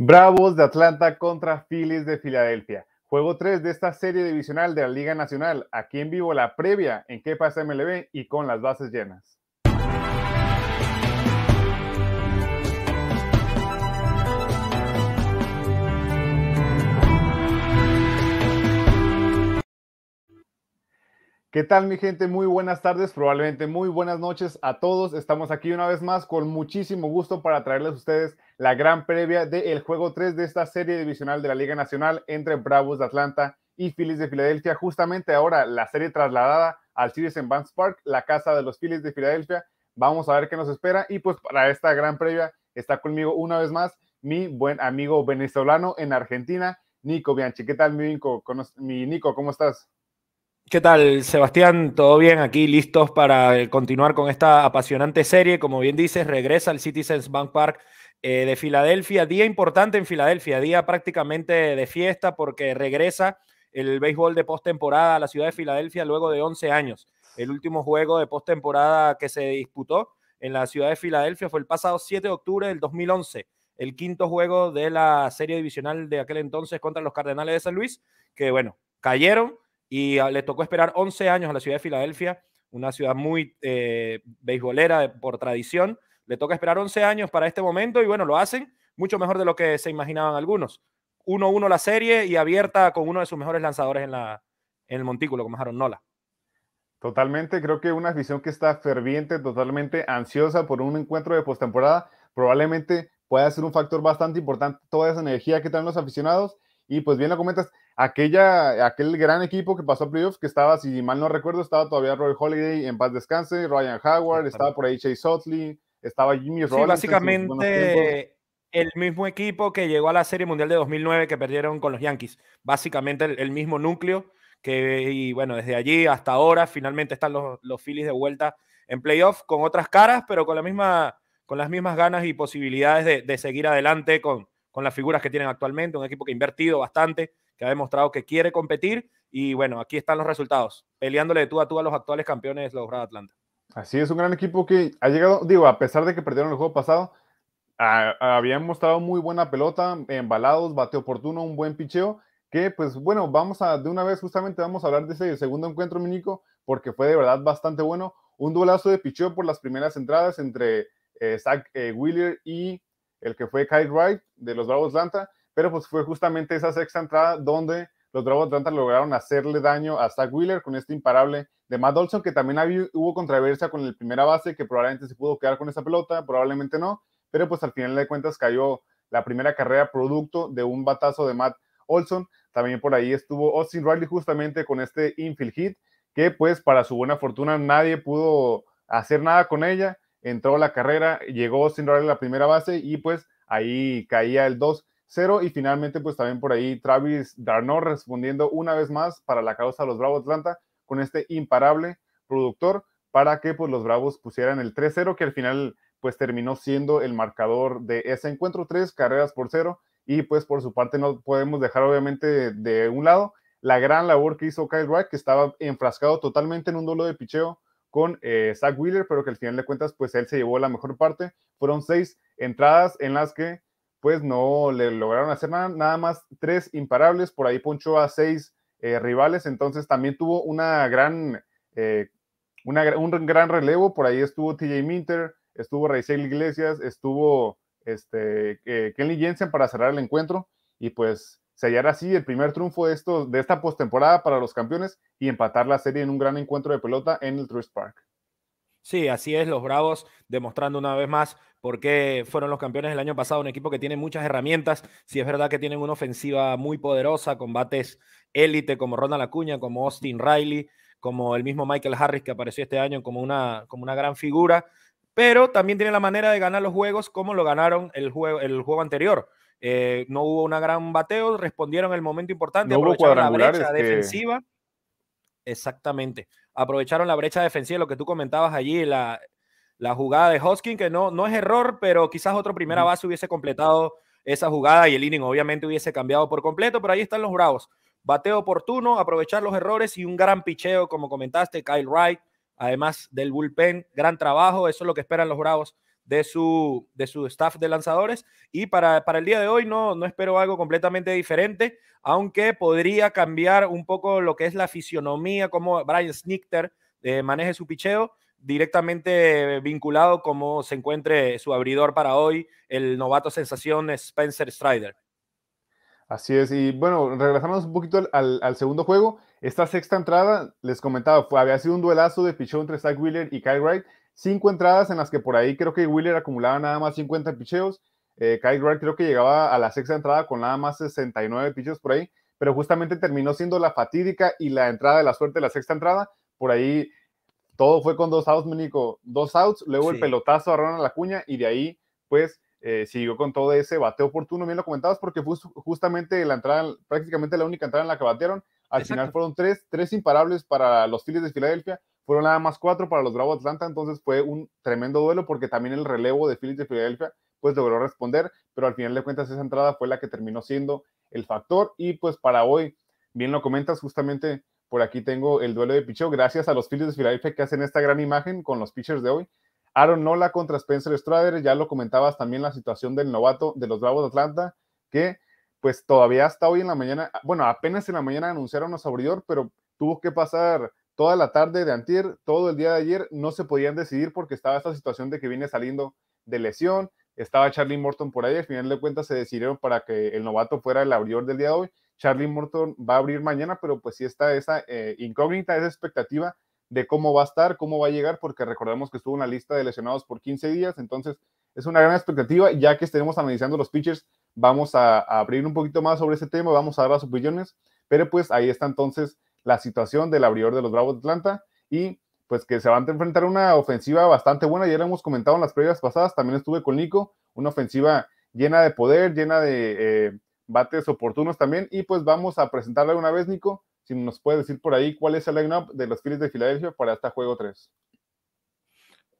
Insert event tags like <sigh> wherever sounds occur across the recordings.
Bravos de Atlanta contra Phillies de Filadelfia. Juego 3 de esta serie divisional de la Liga Nacional. Aquí en vivo la previa en qué pasa MLB y con las bases llenas. ¿Qué tal mi gente? Muy buenas tardes, probablemente muy buenas noches a todos. Estamos aquí una vez más con muchísimo gusto para traerles a ustedes la gran previa del juego 3 de esta serie divisional de la Liga Nacional entre Bravos de Atlanta y Phillies de Filadelfia. Justamente ahora la serie trasladada al en Banks Park, la casa de los Phillies de Filadelfia. Vamos a ver qué nos espera y pues para esta gran previa está conmigo una vez más mi buen amigo venezolano en Argentina, Nico Bianchi. ¿Qué tal mi Nico? Mi Nico, ¿cómo estás? ¿Qué tal, Sebastián? ¿Todo bien? Aquí listos para eh, continuar con esta apasionante serie. Como bien dices, regresa al Citizens Bank Park eh, de Filadelfia. Día importante en Filadelfia, día prácticamente de fiesta porque regresa el béisbol de postemporada a la ciudad de Filadelfia luego de 11 años. El último juego de postemporada que se disputó en la ciudad de Filadelfia fue el pasado 7 de octubre del 2011 el quinto juego de la serie divisional de aquel entonces contra los Cardenales de San Luis, que bueno, cayeron, y ah, le tocó esperar 11 años a la ciudad de Filadelfia, una ciudad muy eh, beisbolera por tradición. Le toca esperar 11 años para este momento y bueno, lo hacen mucho mejor de lo que se imaginaban algunos. 1-1 la serie y abierta con uno de sus mejores lanzadores en, la, en el montículo, como Aaron Nola. Totalmente, creo que una afición que está ferviente, totalmente ansiosa por un encuentro de postemporada, probablemente pueda ser un factor bastante importante toda esa energía que traen los aficionados. Y pues bien lo comentas, aquella, aquel gran equipo que pasó a playoffs que estaba, si mal no recuerdo, estaba todavía Roy Holiday en paz descanse, Ryan Howard, estaba por ahí Chase Sotley estaba Jimmy Rollins. básicamente el mismo equipo que llegó a la Serie Mundial de 2009 que perdieron con los Yankees. Básicamente el, mismo núcleo que, y bueno, desde allí hasta ahora finalmente están los, los Phillies de vuelta en playoffs, con otras caras, pero con, la misma, con las mismas ganas y posibilidades de, seguir adelante con, con las figuras que tienen actualmente, un equipo que ha invertido bastante, que ha demostrado que quiere competir. Y bueno, aquí están los resultados, peleándole de tú a tú a los actuales campeones, los Brad Atlanta. Así es, un gran equipo que ha llegado, digo, a pesar de que perdieron el juego pasado, habían mostrado muy buena pelota, embalados, bateo oportuno, un buen picheo, que pues bueno, vamos a, de una vez justamente vamos a hablar de ese segundo encuentro minico, porque fue de verdad bastante bueno. Un duelazo de picheo por las primeras entradas entre eh, Zach eh, Wheeler y el que fue Kyle Wright de los Bravos Atlanta pero pues fue justamente esa sexta entrada donde los Bravos de lograron hacerle daño a Zach Wheeler con este imparable de Matt Olson, que también hubo controversia con el primera base, que probablemente se pudo quedar con esa pelota, probablemente no, pero pues al final de cuentas cayó la primera carrera producto de un batazo de Matt Olson. También por ahí estuvo Austin Riley justamente con este infield hit, que pues para su buena fortuna nadie pudo hacer nada con ella. Entró la carrera, llegó Austin Riley a la primera base y pues ahí caía el 2 0. Y finalmente, pues también por ahí Travis Darnold respondiendo una vez más para la causa de los Bravos Atlanta con este imparable productor para que pues los Bravos pusieran el 3-0 que al final pues terminó siendo el marcador de ese encuentro, tres carreras por cero y pues por su parte no podemos dejar obviamente de un lado la gran labor que hizo Kyle Wright que estaba enfrascado totalmente en un dolo de picheo con eh, Zach Wheeler, pero que al final de cuentas pues él se llevó la mejor parte, fueron seis entradas en las que pues no le lograron hacer nada, nada más tres imparables, por ahí ponchó a seis eh, rivales, entonces también tuvo una gran, eh, un gran relevo, por ahí estuvo TJ Minter, estuvo Raizel Iglesias, estuvo este, eh, Kenley Jensen para cerrar el encuentro y pues sellar así el primer triunfo de, estos, de esta postemporada para los campeones y empatar la serie en un gran encuentro de pelota en el Truist Park. Sí, así es, los Bravos demostrando una vez más por qué fueron los campeones del año pasado, un equipo que tiene muchas herramientas, si es verdad que tienen una ofensiva muy poderosa, combates élite como Ronald Acuña, como Austin Riley, como el mismo Michael Harris que apareció este año como una, como una gran figura, pero también tiene la manera de ganar los juegos como lo ganaron el juego, el juego anterior. Eh, no hubo una gran bateo, respondieron el momento importante, no la brecha defensiva. Exactamente. Aprovecharon la brecha defensiva, lo que tú comentabas allí, la, la jugada de Hoskin, que no, no es error, pero quizás otro primera base hubiese completado esa jugada y el inning obviamente hubiese cambiado por completo, pero ahí están los Bravos. Bateo oportuno, aprovechar los errores y un gran picheo, como comentaste, Kyle Wright, además del bullpen, gran trabajo, eso es lo que esperan los Bravos de su, de su staff de lanzadores. Y para, para el día de hoy no, no espero algo completamente diferente, aunque podría cambiar un poco lo que es la fisionomía, como Brian Snicker eh, maneje su picheo directamente vinculado como se encuentre su abridor para hoy, el novato sensación Spencer Strider. Así es, y bueno, regresamos un poquito al, segundo juego. Esta sexta entrada, les comentaba, había sido un duelazo de pichón entre Zach Wheeler y Kyle Wright, cinco entradas en las que por ahí creo que Willer acumulaba nada más 50 picheos. Eh, Kyle creo que llegaba a la sexta entrada con nada más 69 picheos por ahí, pero justamente terminó siendo la fatídica y la entrada de la suerte, de la sexta entrada. Por ahí todo fue con dos outs, Ménico, Dos outs, luego el pelotazo a la cuña y de ahí, pues, eh, siguió con todo ese bateo oportuno. Bien lo comentabas porque fue justamente la entrada, prácticamente la única entrada en la que batearon. Al final fueron tres, tres imparables para los Phillies de Filadelfia fueron nada más cuatro para los Bravos de Atlanta, entonces fue un tremendo duelo porque también el relevo de Phillips de Filadelfia pues logró responder, pero al final de cuentas esa entrada fue la que terminó siendo el factor y pues para hoy, bien lo comentas, justamente por aquí tengo el duelo de picheo, gracias a los Phillips de Filadelfia que hacen esta gran imagen con los pitchers de hoy. Aaron Nola contra Spencer Strider, ya lo comentabas también la situación del novato de los Bravos de Atlanta, que pues todavía hasta hoy en la mañana, bueno, apenas en la mañana anunciaron a Sabridor, pero tuvo que pasar toda la tarde de antier, todo el día de ayer, no se podían decidir porque estaba esta situación de que viene saliendo de lesión, estaba Charlie Morton por ahí, al final de cuentas se decidieron para que el novato fuera el abridor del día de hoy. Charlie Morton va a abrir mañana, pero pues sí está esa eh, incógnita, esa expectativa de cómo va a estar, cómo va a llegar, porque recordemos que estuvo en la lista de lesionados por 15 días, entonces es una gran expectativa, ya que estaremos analizando los pitchers, vamos a, abrir un poquito más sobre ese tema, vamos a dar las opiniones, pero pues ahí está entonces la situación del abridor de los Bravos de Atlanta y pues que se van a enfrentar una ofensiva bastante buena. Ya lo hemos comentado en las previas pasadas, también estuve con Nico, una ofensiva llena de poder, llena de eh, bates oportunos también. Y pues vamos a presentarle una vez, Nico, si nos puede decir por ahí cuál es el lineup de los Phillies de Filadelfia para este juego 3.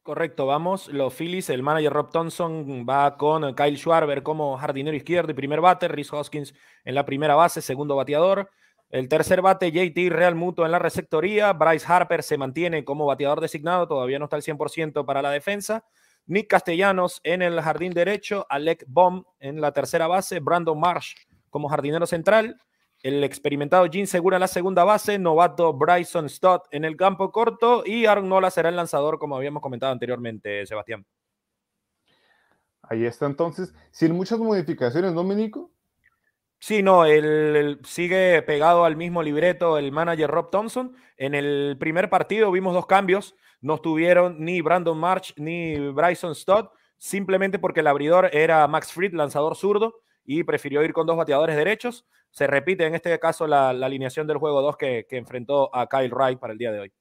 Correcto, vamos. Los Phillies, el manager Rob Thompson va con Kyle Schwarber como jardinero izquierdo y primer bate, Rhys Hoskins en la primera base, segundo bateador. El tercer bate, JT Real Muto en la receptoría. Bryce Harper se mantiene como bateador designado, todavía no está al 100% para la defensa. Nick Castellanos en el jardín derecho. Alec Baum en la tercera base. Brandon Marsh como jardinero central. El experimentado Gene Segura en la segunda base. Novato Bryson Stott en el campo corto. Y Aaron Nola será el lanzador, como habíamos comentado anteriormente, Sebastián. Ahí está entonces. Sin muchas modificaciones, Dominico, Sí, no, el, sigue pegado al mismo libreto el manager Rob Thompson. En el primer partido vimos dos cambios. No estuvieron ni Brandon March ni Bryson Stott, simplemente porque el abridor era Max Fried, lanzador zurdo, y prefirió ir con dos bateadores derechos. Se repite en este caso la, alineación del juego 2 que, que enfrentó a Kyle Wright para el día de hoy.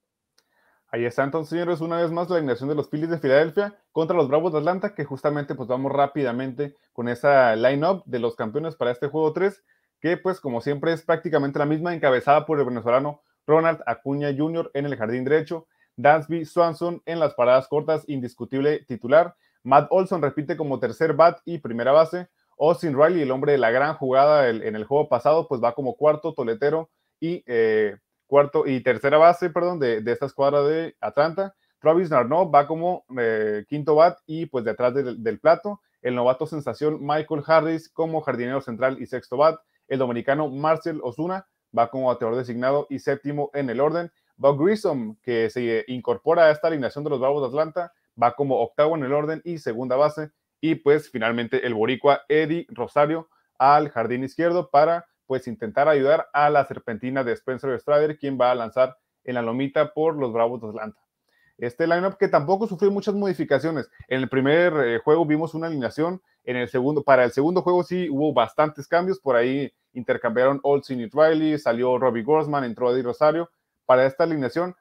Ahí está entonces, señores, una vez más la alineación de los Phillies de Filadelfia contra los Bravos de Atlanta, que justamente pues vamos rápidamente con esa line-up de los campeones para este juego 3, que pues como siempre es prácticamente la misma, encabezada por el venezolano Ronald Acuña Jr. en el jardín derecho, Dansby Swanson en las paradas cortas, indiscutible titular, Matt Olson repite como tercer bat y primera base, Austin Riley, el hombre de la gran jugada en el juego pasado, pues va como cuarto toletero y eh, cuarto y tercera base, perdón, de, de esta escuadra de Atlanta. Travis Narno va como eh, quinto bat y pues detrás del, plato, el novato sensación Michael Harris como jardinero central y sexto bat, el dominicano Marcel Osuna va como bateador designado y séptimo en el orden, Bob Grissom que se incorpora a esta alineación de los Bravos de Atlanta va como octavo en el orden y segunda base y pues finalmente el boricua Eddie Rosario al jardín izquierdo para pues intentar ayudar a la serpentina de Spencer Strider, quien va a lanzar en la lomita por los Bravos de Atlanta. Este lineup que tampoco sufrió muchas modificaciones. En el primer eh, juego vimos una alineación, en el segundo, para el segundo juego sí hubo bastantes cambios, por ahí intercambiaron Olsen y Riley, salió Robbie Grossman, entró Eddie Rosario. Para esta alineación,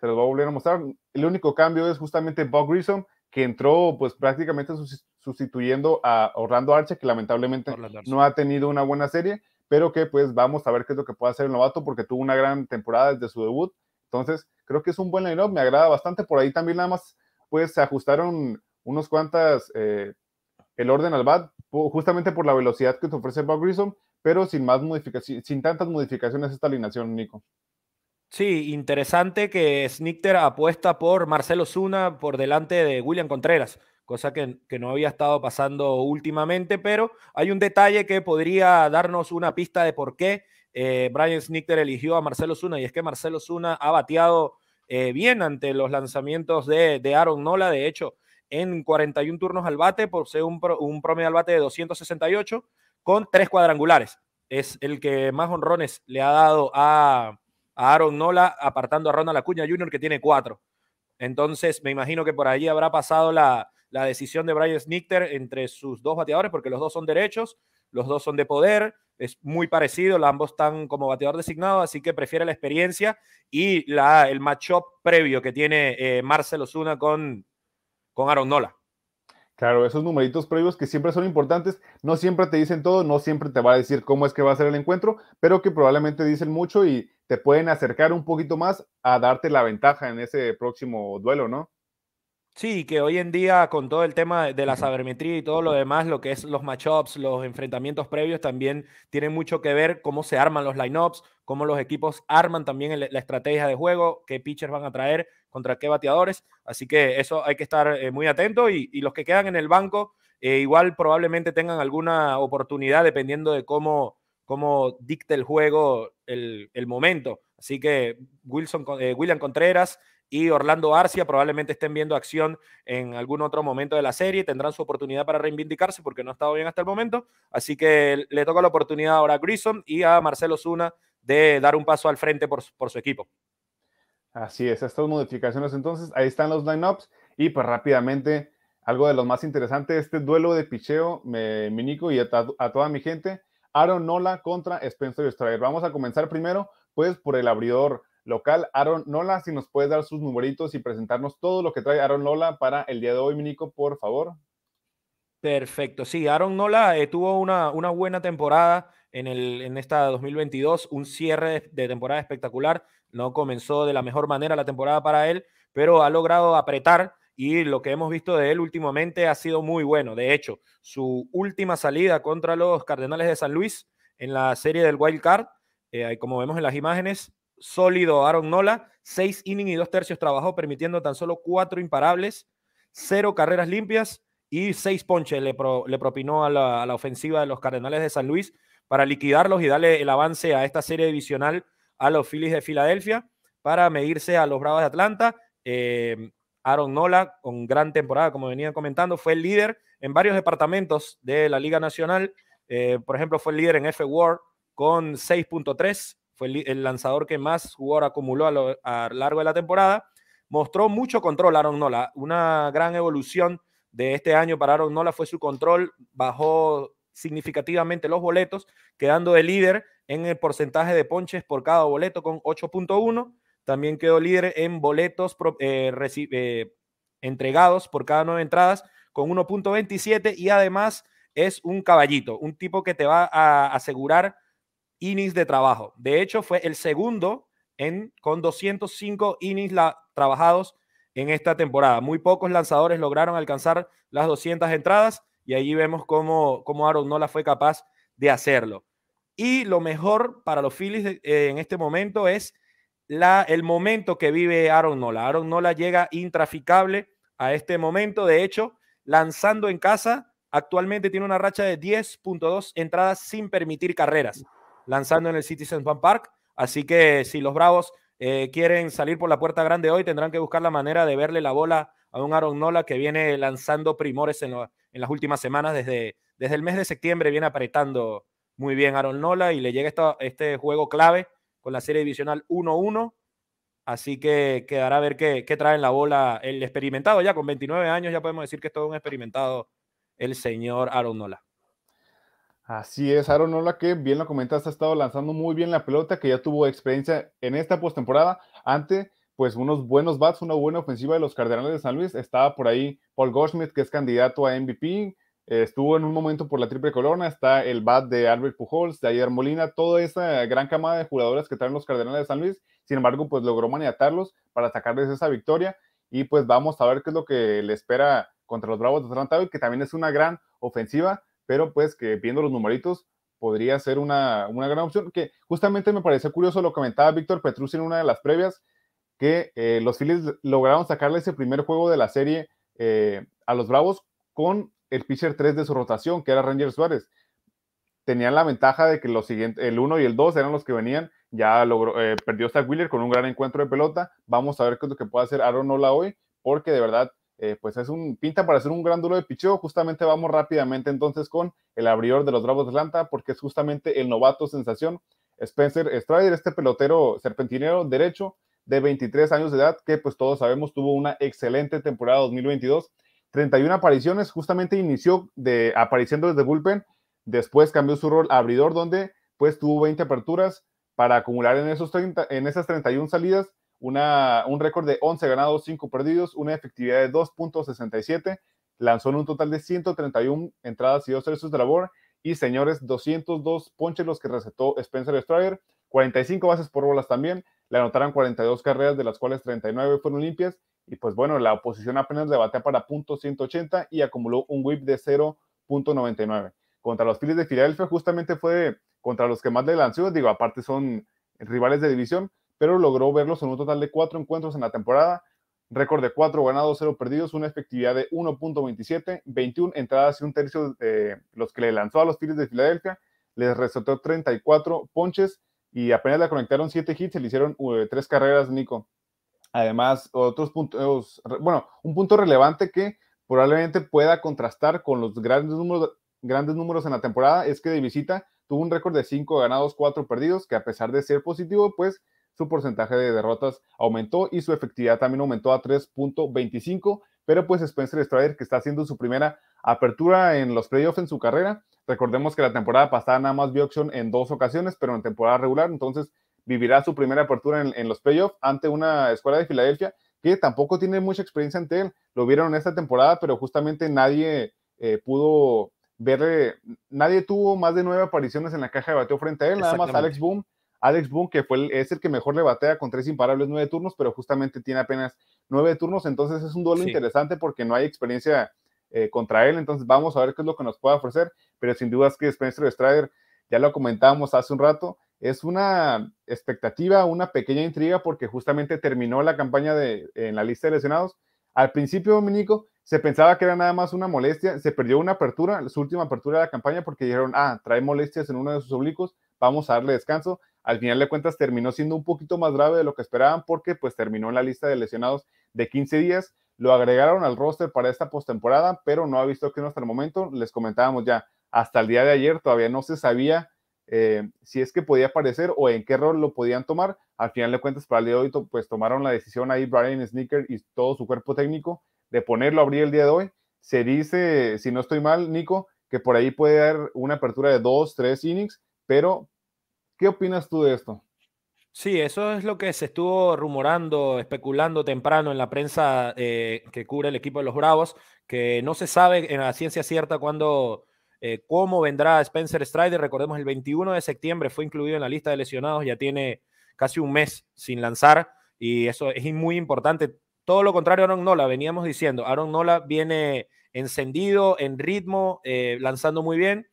se los voy a volver a mostrar, el único cambio es justamente Bob Grissom, que entró pues prácticamente sustituyendo a Orlando Arce, que lamentablemente no ha tenido una buena serie, pero que pues vamos a ver qué es lo que puede hacer el novato porque tuvo una gran temporada desde su debut. Entonces, creo que es un buen lineup me agrada bastante. Por ahí también nada más, pues se ajustaron unos cuantas eh, el orden al bat, justamente por la velocidad que te ofrece Bob Grissom, pero sin, más modificaciones, sin tantas modificaciones esta alineación, Nico. Sí, interesante que Snickter apuesta por Marcelo Zuna por delante de William Contreras cosa que, que, no había estado pasando últimamente, pero hay un detalle que podría darnos una pista de por qué eh, Brian Snicker eligió a Marcelo Zuna, y es que Marcelo Zuna ha bateado eh, bien ante los lanzamientos de, de, Aaron Nola, de hecho, en 41 turnos al bate, posee un, un promedio al bate de 268 con tres cuadrangulares. Es el que más honrones le ha dado a, Aaron Nola, apartando a Ronald Acuña Jr., que tiene cuatro. Entonces, me imagino que por allí habrá pasado la, la decisión de Brian Snicker entre sus dos bateadores, porque los dos son derechos, los dos son de poder, es muy parecido, ambos están como bateador designado, así que prefiere la experiencia y la, el matchup previo que tiene Marcel eh, Marcelo con, con Aaron Nola. Claro, esos numeritos previos que siempre son importantes, no siempre te dicen todo, no siempre te va a decir cómo es que va a ser el encuentro, pero que probablemente dicen mucho y te pueden acercar un poquito más a darte la ventaja en ese próximo duelo, ¿no? Sí, que hoy en día con todo el tema de la sabermetría y todo lo demás, lo que es los matchups, los enfrentamientos previos, también tiene mucho que ver cómo se arman los lineups, cómo los equipos arman también la estrategia de juego, qué pitchers van a traer, contra qué bateadores. Así que eso hay que estar eh, muy atento y, los que quedan en el banco eh, igual probablemente tengan alguna oportunidad dependiendo de cómo, cómo dicte el juego el, momento. Así que Wilson, eh, William Contreras, y Orlando Arcia probablemente estén viendo acción en algún otro momento de la serie, tendrán su oportunidad para reivindicarse porque no ha estado bien hasta el momento, así que le toca la oportunidad ahora a Grissom y a Marcelo Zuna de dar un paso al frente por, por su equipo. Así es, estas modificaciones entonces, ahí están los lineups y pues rápidamente algo de lo más interesante, este duelo de picheo, me, mi Nico y a, a, toda mi gente, Aaron Nola contra Spencer Strider. Vamos a comenzar primero pues por el abridor local. Aaron Nola, si nos puedes dar sus numeritos y presentarnos todo lo que trae Aaron Nola para el día de hoy, Minico, por favor. Perfecto, sí, Aaron Nola eh, tuvo una, una, buena temporada en, el, en esta 2022, un cierre de, temporada espectacular, no comenzó de la mejor manera la temporada para él, pero ha logrado apretar y lo que hemos visto de él últimamente ha sido muy bueno. De hecho, su última salida contra los Cardenales de San Luis en la serie del Wild Card, eh, como vemos en las imágenes, sólido Aaron Nola. Seis innings y dos tercios trabajó, permitiendo tan solo cuatro imparables, cero carreras limpias y seis ponches le, propinó a la, ofensiva de los Cardenales de San Luis para liquidarlos y darle el avance a esta serie divisional a los Phillies de Filadelfia para medirse a los Bravos de Atlanta. Em, Aaron Nola, con gran temporada, como venían comentando, fue el líder en varios departamentos de la Liga Nacional. Eh, por ejemplo, fue el líder en F-War con 6.3, fue el, lanzador que más jugador acumuló a lo largo de la temporada. Mostró mucho control Aaron Nola, una gran evolución de este año para Aaron Nola fue su control, bajó significativamente los boletos, quedando de líder en el porcentaje de ponches por cada boleto con 8.1. También quedó líder en boletos eh, eh, entregados por cada nueve entradas con 1.27 y además es un caballito, un tipo que te va a asegurar innings de trabajo. De hecho, fue el segundo en, con 205 innings trabajados en esta temporada. Muy pocos lanzadores lograron alcanzar las 200 entradas y ahí vemos cómo, Aaron Nola fue capaz de hacerlo. Y lo mejor para los Phillies eh, en este momento es la, el momento que vive Aaron Nola. Aaron Nola llega intraficable a este momento. De hecho, lanzando en casa, actualmente tiene una racha de 10.2 entradas sin permitir carreras lanzando en el Citizens Bank Park. Así que si los Bravos eh, quieren salir por la puerta grande hoy, tendrán que buscar la manera de verle la bola a un Aaron Nola que viene lanzando primores en, en las últimas semanas. Desde, desde el mes de septiembre viene apretando muy bien Aaron Nola y le llega este juego clave con la serie divisional 1-1. Así que quedará a ver qué, qué trae en la bola el experimentado ya con 29 años. Ya podemos decir que es todo un experimentado el señor Aaron Nola. Así es, Aaron Nola que bien lo comentaste, ha estado lanzando muy bien la pelota, que ya tuvo experiencia en esta postemporada ante pues unos buenos bats, una buena ofensiva de los Cardenales de San Luis. Estaba por ahí Paul Goldschmidt, que es candidato a MVP, estuvo en un momento por la triple corona, está el bat de Albert Pujols, de Ayer Molina, toda esa gran camada de jugadores que traen los Cardenales de San Luis. Sin embargo, pues logró maniatarlos para sacarles esa victoria y pues vamos a ver qué es lo que le espera contra los Bravos de Atlanta que también es una gran ofensiva pero pues que viendo los numeritos podría ser una, gran opción, que justamente me pareció curioso lo comentaba Víctor Petrucci en una de las previas, que eh, los Phillies lograron sacarle ese primer juego de la serie eh, a los Bravos con el pitcher 3 de su rotación, que era Ranger Suárez. Tenían la ventaja de que los siguientes, el 1 y el 2 eran los que venían, ya logró, eh, perdió Zach Wheeler con un gran encuentro de pelota. Vamos a ver qué es lo que puede hacer Aaron Ola hoy, porque de verdad eh, pues es un, pinta para ser un gran duelo de picheo. Justamente vamos rápidamente entonces con el abridor de los Bravos de Atlanta, porque es justamente el novato sensación, Spencer Strider, este pelotero serpentinero derecho de 23 años de edad, que pues todos sabemos tuvo una excelente temporada 2022. 31 apariciones, justamente inició de, apareciendo desde bullpen, después cambió su rol abridor, donde pues tuvo 20 aperturas para acumular en, esos 30, en esas 31 salidas una, un récord de 11 ganados, 5 perdidos, una efectividad de 2.67, lanzó en un total de 131 entradas y dos tercios de labor, y señores, 202 ponches los que recetó Spencer Strider, 45 bases por bolas también, le anotaron 42 carreras, de las cuales 39 fueron limpias, y pues bueno, la oposición apenas le batea para .180 y acumuló un whip de 0.99. Contra los Phillies de Filadelfia justamente fue contra los que más le lanzó, digo, aparte son rivales de división, pero logró verlos en un total de cuatro encuentros en la temporada, récord de cuatro ganados, cero perdidos, una efectividad de 1.27, 21 entradas y un tercio de los que le lanzó a los tigres de Filadelfia, les resultó 34 ponches y apenas le conectaron siete hits, se le hicieron uh, tres carreras, Nico. Además, otros puntos, bueno, un punto relevante que probablemente pueda contrastar con los grandes números, grandes números en la temporada es que de visita tuvo un récord de 5 ganados, 4 perdidos, que a pesar de ser positivo, pues su porcentaje de derrotas aumentó y su efectividad también aumentó a 3.25, pero pues Spencer Strider, que está haciendo su primera apertura en los playoffs en su carrera, recordemos que la temporada pasada nada más vio acción en dos ocasiones, pero en temporada regular, entonces vivirá su primera apertura en, los playoffs ante una escuela de Filadelfia que tampoco tiene mucha experiencia ante él. Lo vieron esta temporada, pero justamente nadie eh, pudo verle, nadie tuvo más de nueve apariciones en la caja de bateo frente a él, nada más Alex Boom Alex Boone, que fue es el que mejor le batea con tres imparables, nueve turnos, pero justamente tiene apenas nueve turnos, entonces es un duelo interesante porque no hay experiencia eh, contra él, entonces vamos a ver qué es lo que nos puede ofrecer, pero sin dudas es que Spencer Strider, ya lo comentábamos hace un rato, es una expectativa, una pequeña intriga porque justamente terminó la campaña de, en la lista de lesionados. Al principio, Dominico, se pensaba que era nada más una molestia, se perdió una apertura, su última apertura de la campaña porque dijeron, ah, trae molestias en uno de sus oblicuos, vamos a darle descanso. Al final de cuentas terminó siendo un poquito más grave de lo que esperaban porque pues terminó en la lista de lesionados de 15 días. Lo agregaron al roster para esta postemporada, pero no ha visto que no hasta el momento. Les comentábamos ya, hasta el día de ayer todavía no se sabía eh, si es que podía aparecer o en qué rol lo podían tomar. Al final de cuentas, para el día de hoy, pues tomaron la decisión ahí Brian Sneaker y todo su cuerpo técnico de ponerlo a abrir el día de hoy. Se dice, si no estoy mal, Nico, que por ahí puede dar una apertura de dos, tres innings. Pero, ¿qué opinas tú de esto? Sí, eso es lo que se estuvo rumorando, especulando temprano en la prensa eh, que cubre el equipo de los Bravos, que no se sabe en la ciencia cierta cuándo, eh, cómo vendrá Spencer Strider. Recordemos, el 21 de septiembre fue incluido en la lista de lesionados, ya tiene casi un mes sin lanzar y eso es muy importante. Todo lo contrario Aaron Nola, veníamos diciendo, Aaron Nola viene encendido, en ritmo, eh, lanzando muy bien.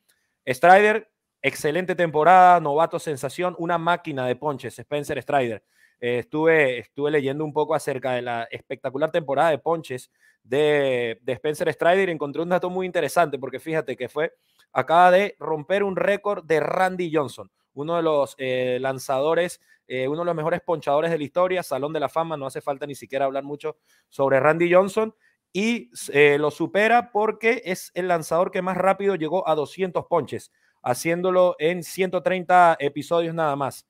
Strider Excelente temporada, novato sensación, una máquina de ponches, Spencer Strider. Eh, estuve, estuve leyendo un poco acerca de la espectacular temporada de ponches de, Spencer Strider y encontré un dato muy interesante porque fíjate que fue, acaba de romper un récord de Randy Johnson, uno de los eh, lanzadores, eh, uno de los mejores ponchadores de la historia, Salón de la Fama, no hace falta ni siquiera hablar mucho sobre Randy Johnson y lo supera porque es el lanzador que más rápido llegó a 200 ponches haciéndolo en 130 episodios nada más.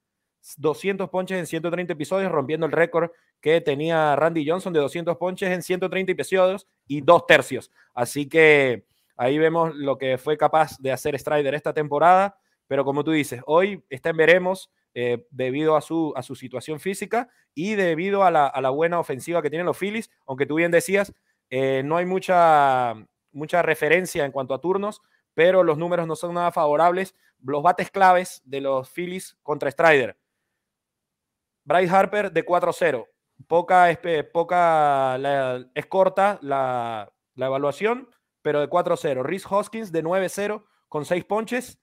200 ponches en 130 episodios, rompiendo el récord que tenía Randy Johnson de 200 ponches en 130 episodios y dos tercios. Así que ahí vemos lo que fue capaz de hacer Strider esta temporada, pero como tú dices, hoy está en veremos eh, debido a su, a su situación física y debido a la, buena ofensiva que tienen los Phillies, aunque tú bien decías, eh, no hay mucha, mucha referencia en cuanto a turnos, pero los números no son nada favorables. Los bates claves de los Phillies contra Strider. Bryce Harper de 4-0. Poca, poca es corta la, evaluación, pero de 4-0. Rhys Hoskins de 9-0 con 6 ponches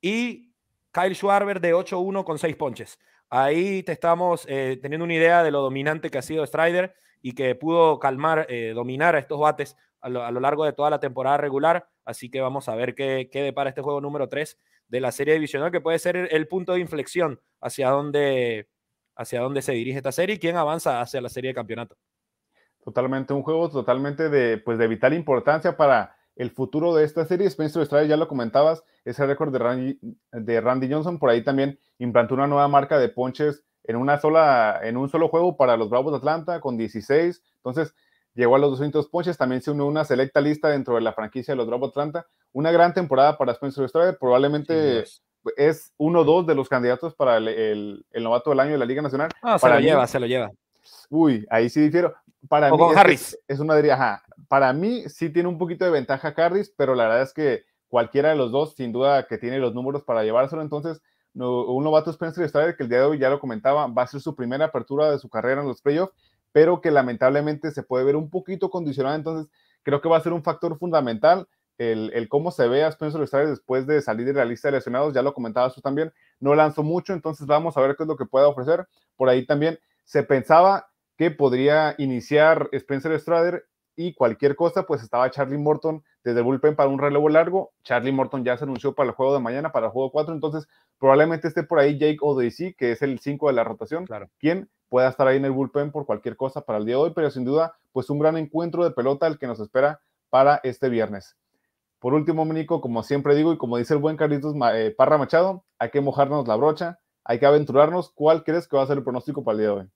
y Kyle Schwarber de 8-1 con 6 ponches. Ahí te estamos eh, teniendo una idea de lo dominante que ha sido Strider y que pudo calmar, eh, dominar a estos bates a lo, largo de toda la temporada regular. Así que vamos a ver qué, qué depara este juego número 3 de la serie divisional, que puede ser el punto de inflexión hacia dónde, hacia dónde se dirige esta serie y quién avanza hacia la serie de campeonato. Totalmente, un juego totalmente de, pues, de vital importancia para el futuro de esta serie. Spencer Estrada, ya lo comentabas, ese récord de Randy, de Johnson, por ahí también implantó una nueva marca de ponches en, una sola, en un solo juego para los Bravos de Atlanta con 16. Entonces, Llegó a los 200 ponches, también se unió una selecta lista dentro de la franquicia de los Bravos Atlanta. Una gran temporada para Spencer Strider, probablemente es uno o dos de los candidatos para el, novato del año de la Liga Nacional. Ah, para se lo lleva, se lo lleva. Uy, ahí sí difiero. Para mí Es, una ajá. Para mí sí tiene un poquito de ventaja Harris, pero la verdad es que cualquiera de los dos, sin duda, que tiene los números para llevárselo. Entonces, un novato Spencer Strider, que el día de hoy ya lo comentaba, va a ser su primera apertura de su carrera en los playoffs pero que lamentablemente se puede ver un poquito condicionado Entonces, creo que va a ser un factor fundamental el, cómo se ve a Spencer Strider después de salir de la lista de lesionados. Ya lo comentabas tú también, no lanzó mucho, entonces vamos a ver qué es lo que pueda ofrecer. Por ahí también se pensaba que podría iniciar Spencer Strader y cualquier cosa, pues estaba Charlie Morton desde el bullpen para un relevo largo. Charlie Morton ya se anunció para el juego de mañana, para el juego 4, entonces probablemente esté por ahí Jake Odyssey, que es el 5 de la rotación, claro. quien pueda estar ahí en el bullpen por cualquier cosa para el día de hoy, pero sin duda, pues un gran encuentro de pelota el que nos espera para este viernes. Por último, Nico, como siempre digo y como dice el buen Carlitos eh, Parra Machado, hay que mojarnos la brocha, hay que aventurarnos. ¿Cuál crees que va a ser el pronóstico para el día de hoy?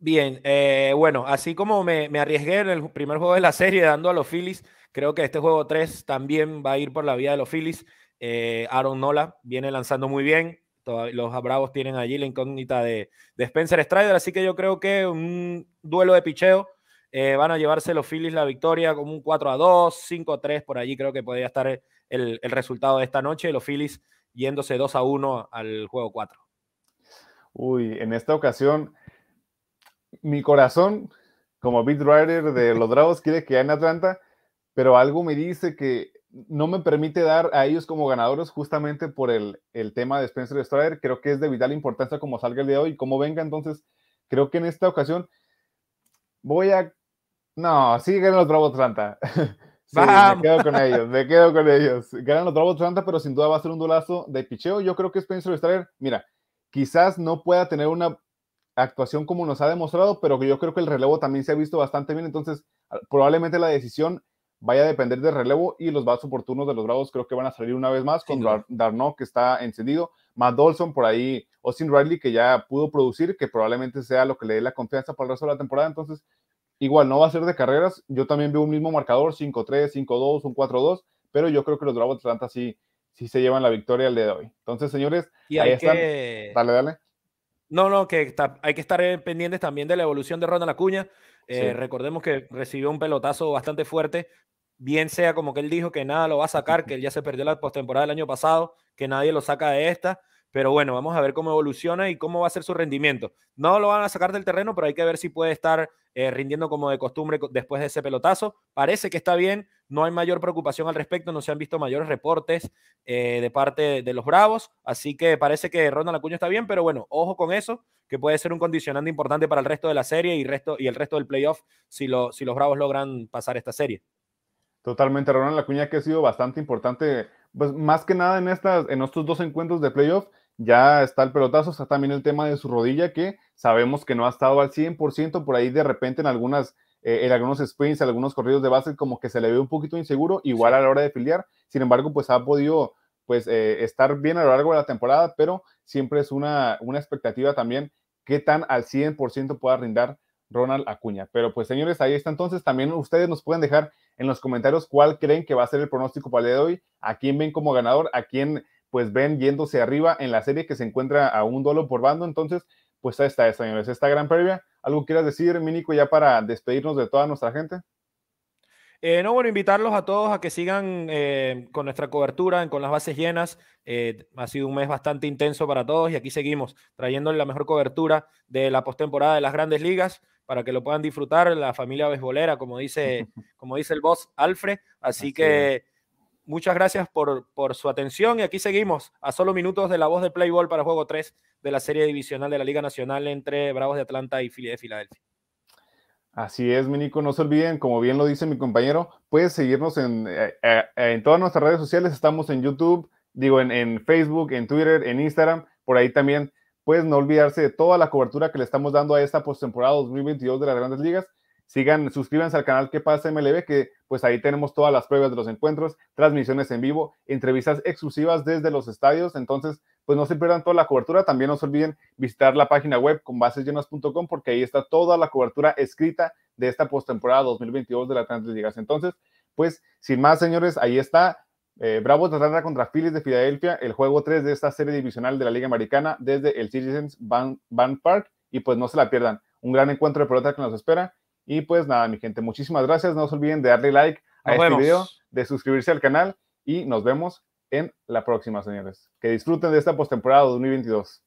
Bien, eh, bueno, así como me, arriesgué en el primer juego de la serie dando a los Phillies, creo que este juego 3 también va a ir por la vía de los Phillies. Eh, Aaron Nola viene lanzando muy bien. los Bravos tienen allí la incógnita de, Spencer Strider, así que yo creo que un duelo de picheo. Eh, van a llevarse los Phillies la victoria como un 4 a 2, 5 a 3, por allí creo que podría estar el, el resultado de esta noche. Los Phillies yéndose 2 a 1 al juego 4. Uy, en esta ocasión mi corazón, como beat writer de <laughs> los Dragos, quiere que haya en Atlanta, pero algo me dice que no me permite dar a ellos como ganadores justamente por el, tema de Spencer Strider. Creo que es de vital importancia como salga el día de hoy, como venga. Entonces, creo que en esta ocasión voy a... No, sí ganan los Bravos Atlanta. <laughs> sí, me quedo con ellos, me quedo con ellos. Ganan los Bravos Atlanta, pero sin duda va a ser un dolazo de picheo. Yo creo que Spencer Strider, mira, quizás no pueda tener una actuación como nos ha demostrado, pero que yo creo que el relevo también se ha visto bastante bien, entonces probablemente la decisión vaya a depender del relevo y los bats oportunos de los Bravos creo que van a salir una vez más con Darnock que está encendido, más Dolson por ahí, Austin Riley que ya pudo producir, que probablemente sea lo que le dé la confianza para el resto de la temporada, entonces igual no va a ser de carreras, yo también veo un mismo marcador, 5-3, 5-2, un 4-2, pero yo creo que los Bravos de Atlanta sí, se llevan la victoria el día de hoy. Entonces, señores, ahí están. Dale, dale. No, no, que hay que estar eh, pendientes también de la evolución de Ronald Acuña. Eh, recordemos que recibió un pelotazo bastante fuerte, bien sea como que él dijo que nada lo va a sacar, que él ya se perdió la postemporada del año pasado, que nadie lo saca de esta. Pero bueno, vamos a ver cómo evoluciona y cómo va a ser su rendimiento. No lo van a sacar del terreno, pero hay que ver si puede estar eh, rindiendo como de costumbre después de ese pelotazo. Parece que está bien, no hay mayor preocupación al respecto, no se han visto mayores reportes eh, de parte de los Bravos, así que parece que Ronald Acuña está bien, pero bueno, ojo con eso, que puede ser un condicionante importante para el resto de la serie y, resto, y el resto del playoff si, si los Bravos logran pasar esta serie. Totalmente, Ronald Acuña que ha sido bastante importante, pues más que nada en, estas, en estos dos encuentros de playoff ya está el pelotazo, está también el tema de su rodilla que sabemos que no ha estado al 100%, por ahí de repente en algunas eh, en algunos sprints, algunos corridos de base como que se le ve un poquito inseguro, igual a la hora de filiar, sin embargo pues ha podido pues eh, estar bien a lo largo de la temporada, pero siempre es una, una expectativa también qué tan al 100% pueda rindar Ronald Acuña. Pero pues señores, ahí está entonces, también ustedes nos pueden dejar en los comentarios cuál creen que va a ser el pronóstico para el día de hoy, a quién ven como ganador, a quién pues ven yéndose arriba en la serie que se encuentra a un dolo por bando. Entonces, pues ahí está, esta gran previa. ¿Algo quieras decir, Mínico, ya para despedirnos de toda nuestra gente? Eh, no, bueno, invitarlos a todos a que sigan eh, con nuestra cobertura, con las bases llenas. Eh, ha sido un mes bastante intenso para todos y aquí seguimos trayendo la mejor cobertura de la postemporada de las grandes ligas para que lo puedan disfrutar la familia beisbolera, como dice, <laughs> como dice el boss Alfred. Así que muchas gracias por, por, su atención y aquí seguimos a solo minutos de la voz de Playboy para juego 3 de la serie divisional de la Liga Nacional entre Bravos de Atlanta y de Filadelfia. Así es, Minico, no se olviden, como bien lo dice mi compañero, puedes seguirnos en, eh, eh, eh, todas nuestras redes sociales, estamos en YouTube, digo, en, Facebook, en Twitter, en Instagram, por ahí también puedes no olvidarse de toda la cobertura que le estamos dando a esta postemporada 2022 de las Grandes Ligas. Sigan, suscríbanse al canal que pasa MLB, que pues ahí tenemos todas las pruebas de los encuentros, transmisiones en vivo, entrevistas exclusivas desde los estadios. Entonces, pues no se pierdan toda la cobertura. También no se olviden visitar la página web con basesllenas.com porque ahí está toda la cobertura escrita de esta postemporada 2022 de la Atlantis Ligas. Entonces, pues sin más, señores, ahí está. Eh, Bravo de Atlanta contra Phillies de Filadelfia, el juego 3 de esta serie divisional de la Liga Americana desde el Citizens Bank Park. Y pues no se la pierdan. Un gran encuentro de pelota que nos espera. Y pues nada, mi gente, muchísimas gracias. No se olviden de darle like a este video, de suscribirse al canal y nos vemos en la próxima, señores. Que disfruten de esta postemporada 2022.